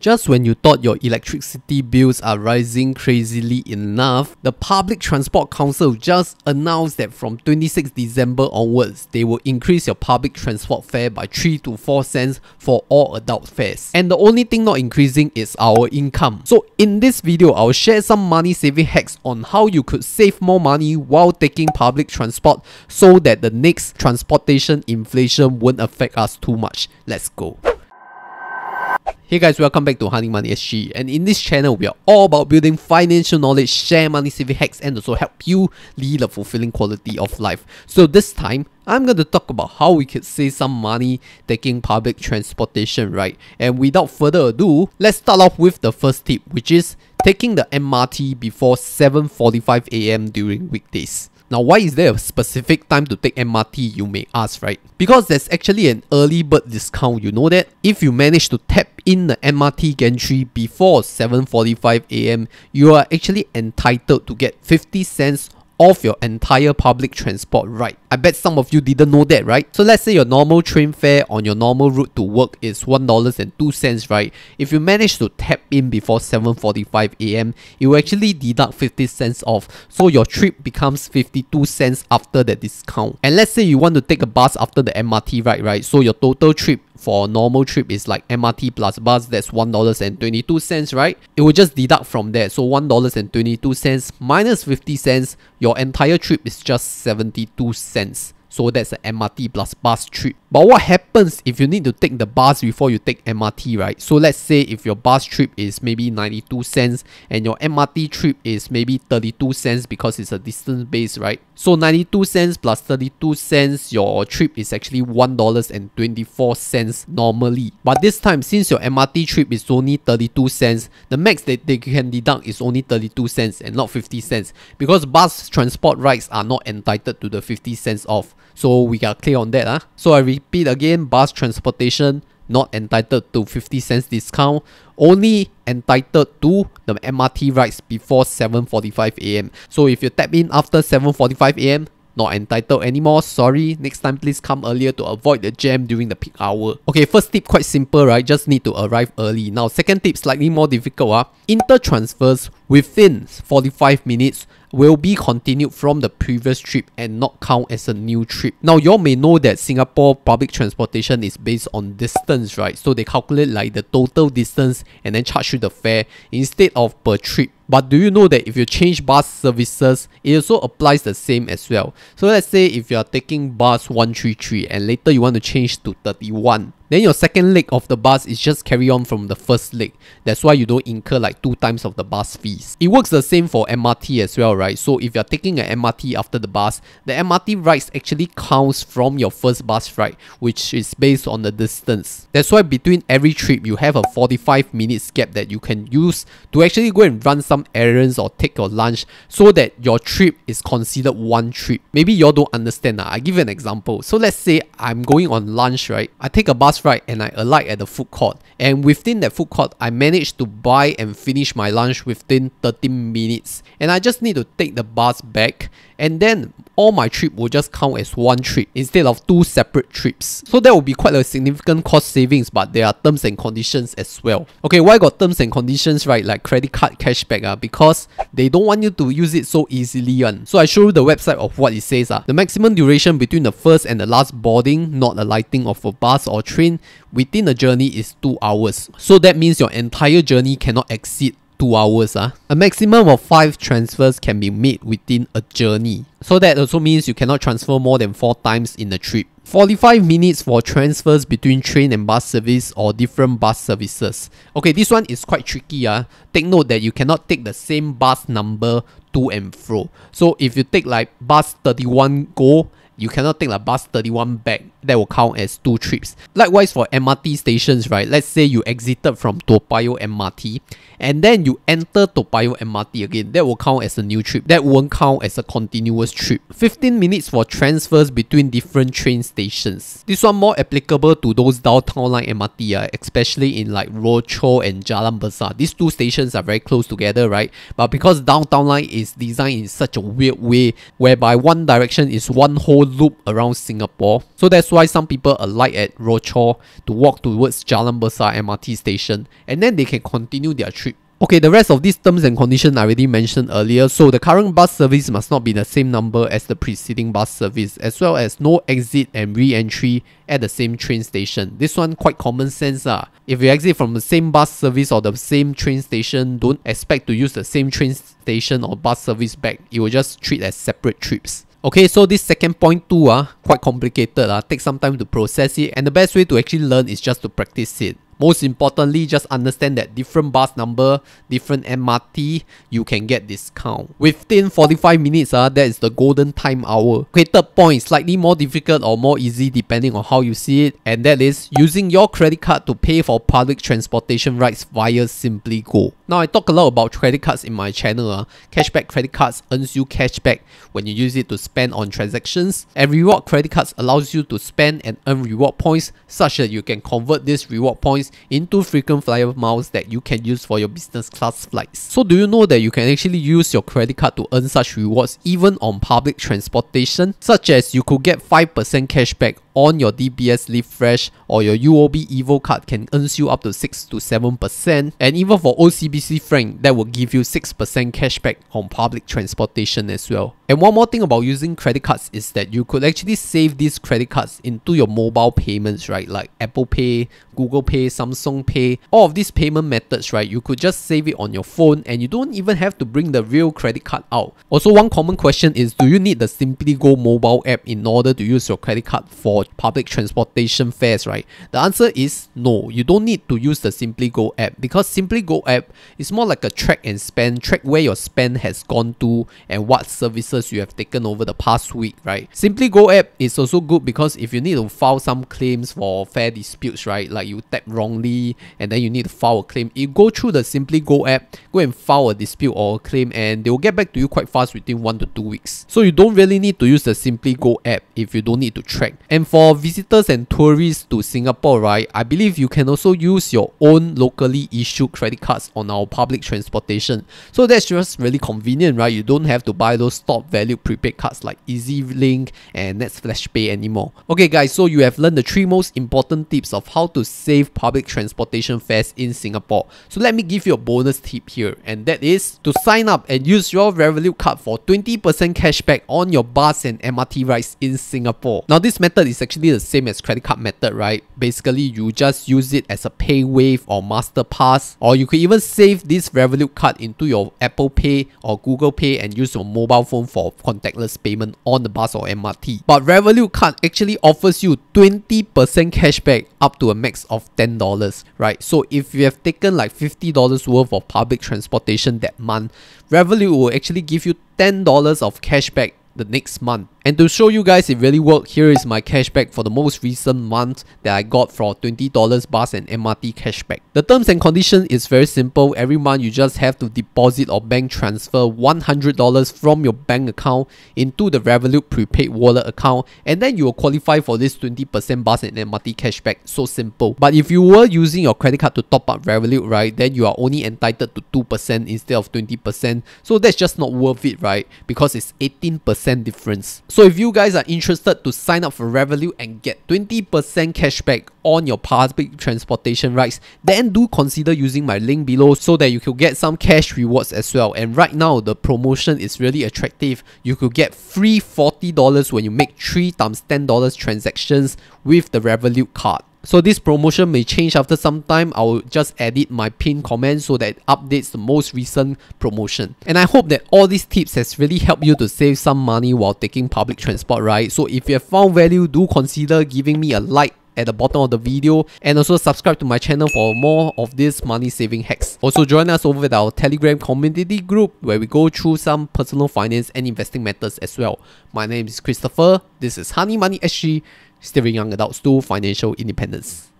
Just when you thought your electricity bills are rising crazily enough, the Public Transport Council just announced that from 26 December onwards, they will increase your public transport fare by 3 to 4 cents for all adult fares. And the only thing not increasing is our income. So in this video, I'll share some money saving hacks on how you could save more money while taking public transport so that the next transportation inflation won't affect us too much. Let's go. Hey guys, welcome back to Honey Money SG and in this channel we are all about building financial knowledge, share money saving hacks and also help you lead a fulfilling quality of life. So this time, I'm going to talk about how we could save some money taking public transportation, right? And without further ado, let's start off with the first tip which is taking the MRT before 7.45am during weekdays. Now, why is there a specific time to take MRT, you may ask, right? Because there's actually an early bird discount, you know that? If you manage to tap in the MRT gantry before 7.45am, you are actually entitled to get 50 cents off your entire public transport ride. I bet some of you didn't know that, right? So let's say your normal train fare on your normal route to work is $1.02, right? If you manage to tap in before 7.45 a.m., it will actually deduct 50 cents off. So your trip becomes 52 cents after the discount. And let's say you want to take a bus after the MRT ride, right? So your total trip for a normal trip is like MRT plus bus, that's $1.22, right? It will just deduct from there. So $1.22 minus 50 cents, your entire trip is just 72 cents sense. So that's the MRT plus bus trip. But what happens if you need to take the bus before you take MRT, right? So let's say if your bus trip is maybe 92 cents and your MRT trip is maybe 32 cents because it's a distance base, right? So 92 cents plus 32 cents, your trip is actually $1.24 normally. But this time, since your MRT trip is only 32 cents, the max that they can deduct is only 32 cents and not 50 cents because bus transport rights are not entitled to the 50 cents off. So we got clear on that. Huh? Ah. So I repeat again, bus transportation not entitled to 50 cents discount, only entitled to the MRT rides before 7.45 a.m. So if you tap in after 7.45 a.m., not entitled anymore. Sorry, next time please come earlier to avoid the jam during the peak hour. Okay, first tip quite simple, right? Just need to arrive early. Now, second tip slightly more difficult. Uh, ah. transfers within 45 minutes will be continued from the previous trip and not count as a new trip. Now, you all may know that Singapore public transportation is based on distance, right? So they calculate like the total distance and then charge you the fare instead of per trip. But do you know that if you change bus services, it also applies the same as well. So let's say if you are taking bus 133 and later you want to change to 31, then your second leg of the bus is just carry on from the first leg. That's why you don't incur like two times of the bus fees. It works the same for MRT as well, right? So if you're taking an MRT after the bus, the MRT rides actually counts from your first bus ride, which is based on the distance. That's why between every trip, you have a 45 minutes gap that you can use to actually go and run some some errands or take your lunch so that your trip is considered one trip. Maybe you all don't understand. Uh. I give you an example. So let's say I'm going on lunch, right? I take a bus ride and I alight at the food court. And within that food court, I manage to buy and finish my lunch within 13 minutes. And I just need to take the bus back and then all my trip will just count as one trip instead of two separate trips. So that will be quite a significant cost savings, but there are terms and conditions as well. Okay, why got terms and conditions, right? Like credit card cashback, uh, because they don't want you to use it so easily. Uh. So I show you the website of what it says. Uh. The maximum duration between the first and the last boarding, not alighting of a bus or train, within a journey is 2 hours. So that means your entire journey cannot exceed two hours. Uh, a maximum of five transfers can be made within a journey. So that also means you cannot transfer more than four times in a trip. 45 minutes for transfers between train and bus service or different bus services. Okay, this one is quite tricky. Uh. Take note that you cannot take the same bus number to and fro. So if you take like bus 31 go, you cannot take like bus 31 back that will count as two trips. Likewise for MRT stations, right? Let's say you exited from Toa Payoh MRT and then you enter Toa Payoh MRT again. That will count as a new trip. That won't count as a continuous trip. 15 minutes for transfers between different train stations. This one more applicable to those downtown line MRT, uh, especially in like Rochor and Jalan Besar. These two stations are very close together, right? But because downtown line is designed in such a weird way whereby one direction is one whole loop around Singapore. So that's that's why some people alight at Rochor to walk towards Jalan Besar MRT station and then they can continue their trip. Okay, the rest of these terms and conditions I already mentioned earlier, so the current bus service must not be the same number as the preceding bus service, as well as no exit and re-entry at the same train station. This one quite common sense ah. If you exit from the same bus service or the same train station, don't expect to use the same train station or bus service back. You will just treat as separate trips. Okay, so this second point too, uh, ah, quite complicated. Uh, take some time to process it and the best way to actually learn is just to practice it. Most importantly, just understand that different bus number, different MRT, you can get discount. Within 45 minutes, uh, that is the golden time hour. Okay, third point, slightly more difficult or more easy depending on how you see it. And that is using your credit card to pay for public transportation rides via Simply Go. Now, I talk a lot about credit cards in my channel. Uh. Cashback credit cards earns you cashback when you use it to spend on transactions. And reward credit cards allows you to spend and earn reward points such that you can convert these reward points into frequent flyer miles that you can use for your business class flights. So do you know that you can actually use your credit card to earn such rewards even on public transportation? Such as you could get 5% cashback on your DBS Live Fresh or your UOB Evo card can earn you up to 6 to 7% and even for OCBC Frank that will give you 6% cashback on public transportation as well. And one more thing about using credit cards is that you could actually save these credit cards into your mobile payments right like Apple Pay, Google Pay, Samsung Pay, all of these payment methods, right, you could just save it on your phone and you don't even have to bring the real credit card out. Also, one common question is do you need the Simply Go mobile app in order to use your credit card for public transportation fares, right? The answer is no. You don't need to use the Simply Go app because Simply Go app is more like a track and spend, track where your spend has gone to and what services you have taken over the past week, right? Simply Go app is also good because if you need to file some claims for fair disputes, right, like you tap wrong wrongly and then you need to file a claim, you go through the Simply Go app, go and file a dispute or a claim and they'll get back to you quite fast within one to two weeks. So you don't really need to use the Simply Go app if you don't need to track. And for visitors and tourists to Singapore, right, I believe you can also use your own locally issued credit cards on our public transportation. So that's just really convenient, right? You don't have to buy those top value prepaid cards like EasyLink and NetFlash Pay anymore. Okay guys, so you have learned the three most important tips of how to save public public transportation fares in Singapore. So let me give you a bonus tip here and that is to sign up and use your Revolut card for 20% cashback on your bus and MRT rides in Singapore. Now this method is actually the same as credit card method, right? Basically you just use it as a PayWave or MasterPass or you could even save this Revolut card into your Apple Pay or Google Pay and use your mobile phone for contactless payment on the bus or MRT. But Revolut card actually offers you 20% cashback up to a max of 10 dollars right? So if you have taken like $50 worth of public transportation that month, Revolut will actually give you $10 of cashback the next month and to show you guys it really worked, here is my cashback for the most recent month that I got for $20 bus and MRT cashback. The terms and condition is very simple. Every month you just have to deposit or bank transfer $100 from your bank account into the Revolut prepaid wallet account and then you will qualify for this 20% bus and MRT cashback. So simple. But if you were using your credit card to top up Revolut, right, then you are only entitled to 2% instead of 20%. So that's just not worth it, right? Because it's 18% difference. So if you guys are interested to sign up for Revolut and get 20% cashback on your public transportation rides, then do consider using my link below so that you could get some cash rewards as well. And right now, the promotion is really attractive. You could get free $40 when you make 3 times $10 transactions with the Revolut card. So this promotion may change after some time. I'll just edit my pinned comment so that updates the most recent promotion. And I hope that all these tips has really helped you to save some money while taking public transport, right? So if you have found value, do consider giving me a like at the bottom of the video and also subscribe to my channel for more of these money saving hacks. Also join us over at our telegram community group where we go through some personal finance and investing methods as well. My name is Christopher, this is Honey Money SG steering young adults to financial independence.